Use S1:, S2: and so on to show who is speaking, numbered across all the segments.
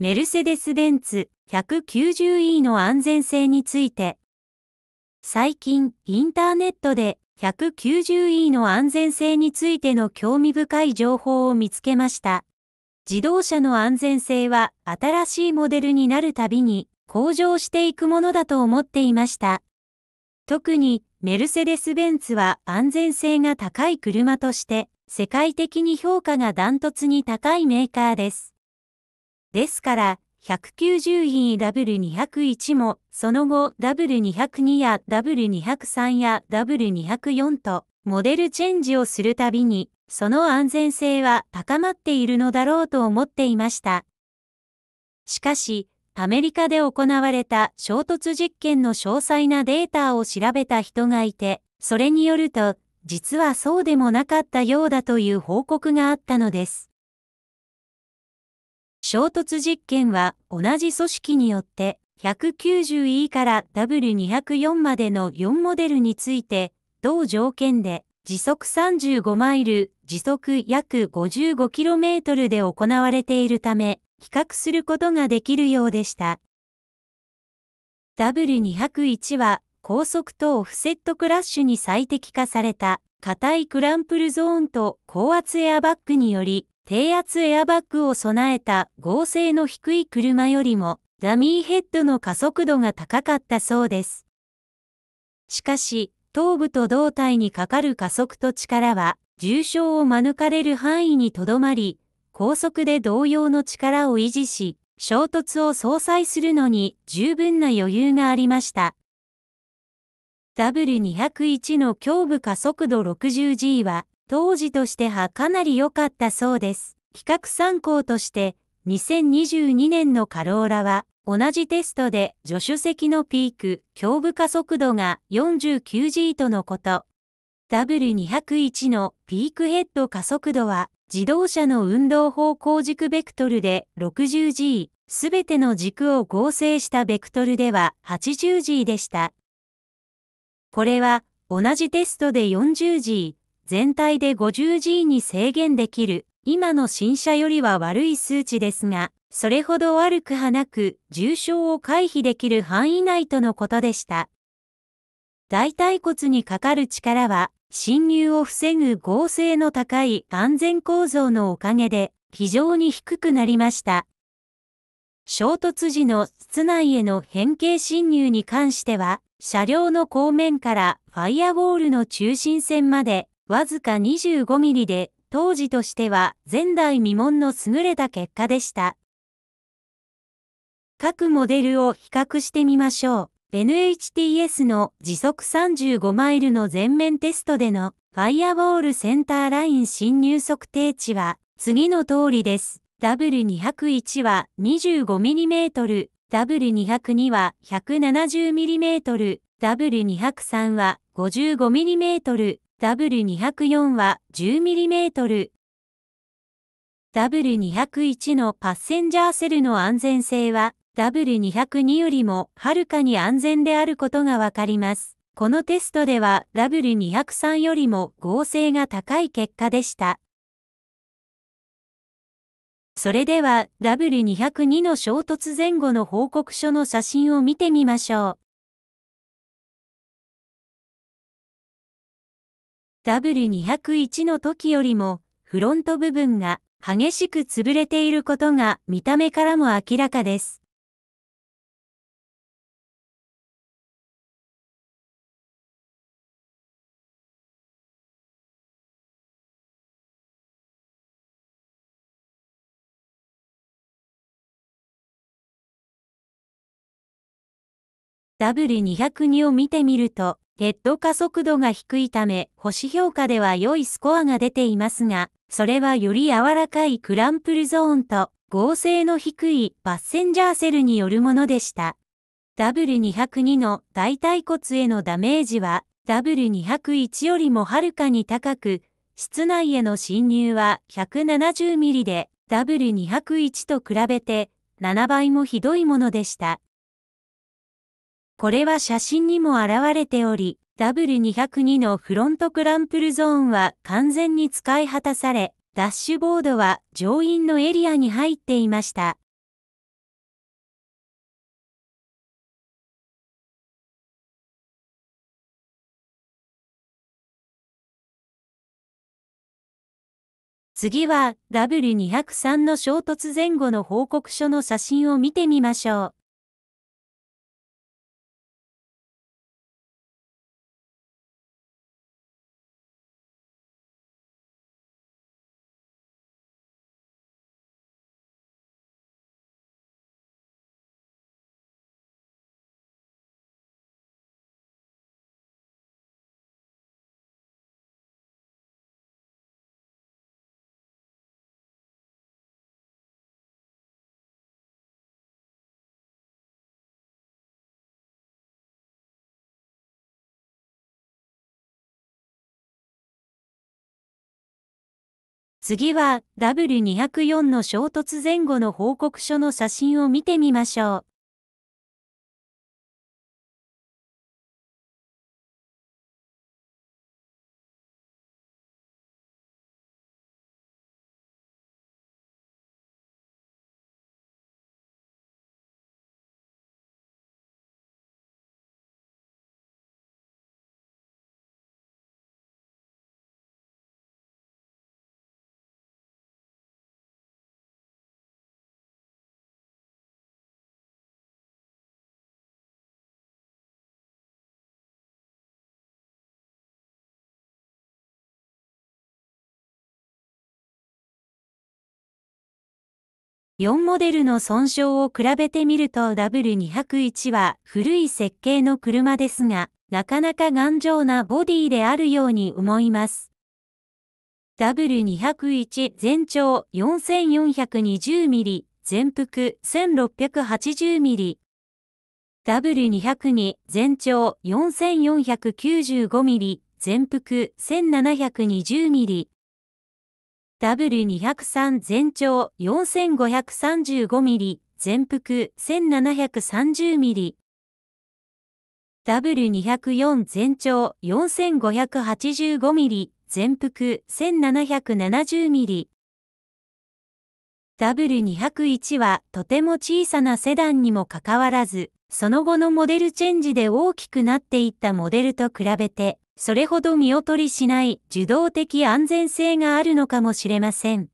S1: メルセデス・ベンツ 190e の安全性について。最近、インターネットで 190e の安全性についての興味深い情報を見つけました。自動車の安全性は新しいモデルになるたびに向上していくものだと思っていました。特にメルセデス・ベンツは安全性が高い車として世界的に評価がダントツに高いメーカーです。ですから、190EW201 も、その後 W202 や W203 や W204 と、モデルチェンジをするたびに、その安全性は高まっているのだろうと思っていました。しかし、アメリカで行われた衝突実験の詳細なデータを調べた人がいて、それによると、実はそうでもなかったようだという報告があったのです。衝突実験は同じ組織によって 190E から W204 までの4モデルについて同条件で時速35マイル、時速約 55km で行われているため比較することができるようでした。W201 は高速とオフセットクラッシュに最適化された硬いクランプルゾーンと高圧エアバッグにより低圧エアバッグを備えた合成の低い車よりもダミーヘッドの加速度が高かったそうです。しかし、頭部と胴体にかかる加速と力は重傷を免れる範囲にとどまり、高速で同様の力を維持し、衝突を相殺するのに十分な余裕がありました。W201 の胸部加速度 60G は当時としてはかなり良かったそうです。比較参考として、2022年のカローラは、同じテストで助手席のピーク、胸部加速度が 49G とのこと。W201 のピークヘッド加速度は、自動車の運動方向軸ベクトルで 60G、すべての軸を合成したベクトルでは 80G でした。これは、同じテストで 40G、全体で 50G に制限できる、今の新車よりは悪い数値ですが、それほど悪くはなく、重症を回避できる範囲内とのことでした。大腿骨にかかる力は、侵入を防ぐ合成の高い安全構造のおかげで、非常に低くなりました。衝突時の室内への変形侵入に関しては、車両の後面からファイアウォールの中心線までわずか25ミリで、当時としては前代未聞の優れた結果でした。各モデルを比較してみましょう。NHTS の時速35マイルの全面テストでのファイアウォールセンターライン侵入測定値は次の通りです。W201 は 25mm、W202 は 170mm、W203 は 55mm、W204 は 10mm。W201 のパッセンジャーセルの安全性は W202 よりもはるかに安全であることがわかります。このテストでは W203 よりも合成が高い結果でした。それでは W202 の衝
S2: 突前後の報告書の写真を見てみましょう。
S1: W201 の時よりもフロント部分が激しく潰れていることが見た目からも明らかです。W202 を見てみると、ヘッド加速度が低いため、星評価では良いスコアが出ていますが、それはより柔らかいクランプルゾーンと合成の低いパッセンジャーセルによるものでした。W202 の大腿骨へのダメージは W201 よりもはるかに高く、室内への侵入は1 7 0ミリで W201 と比べて7倍もひどいものでした。これは写真にも現れており、W202 のフロントクランプルゾーンは完全に使い果たされ、ダッシュボードは乗員のエリアに入っていました。
S2: 次は W203 の衝突前後の報告書の写真を見てみましょう。次は W204 の衝突前後の報告書の写真を見てみましょう。
S1: 4モデルの損傷を比べてみると W201 は古い設計の車ですが、なかなか頑丈なボディであるように思います。W201 全長 4420mm、全幅 1680mm。W202 全長 4495mm、全幅 1720mm。W203 全長 4535mm、全幅 1730mm。W204 全長 4585mm、全幅 1770mm。W201 はとても小さなセダンにもかかわらず、その後のモデルチェンジで大きくなっていったモデルと比べて、それほど見劣りしない受動的安全性があるのかも
S2: しれません。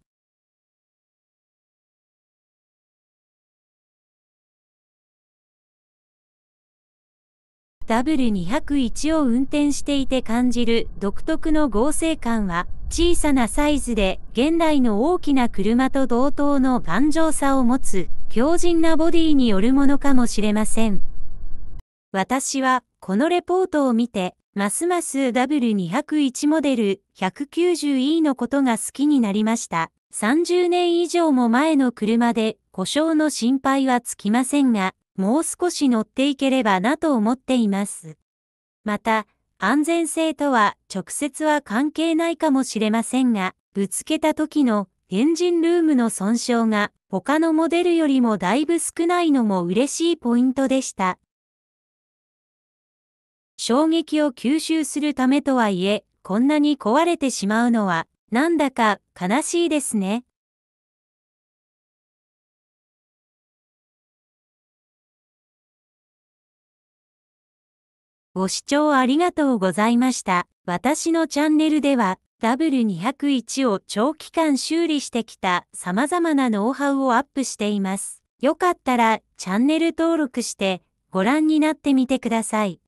S2: W201 を
S1: 運転していて感じる独特の合成感は小さなサイズで現代の大きな車と同等の頑丈さを持つ強靭なボディによるものかもしれません。私はこのレポートを見てますます W201 モデル 190E のことが好きになりました。30年以上も前の車で故障の心配はつきませんが、もう少し乗っていければなと思っています。また、安全性とは直接は関係ないかもしれませんが、ぶつけた時のエンジンルームの損傷が他のモデルよりもだいぶ少ないのも嬉しいポイントでした。衝撃を吸収するためとはいえ、こんなに壊れてしまうのは、なんだか
S2: 悲しいですね。ご視聴ありが
S1: とうございました。私のチャンネルでは W201 を長期間修理してきた様々なノウハウをアップしています。よかったらチャンネル登録してご覧になってみてください。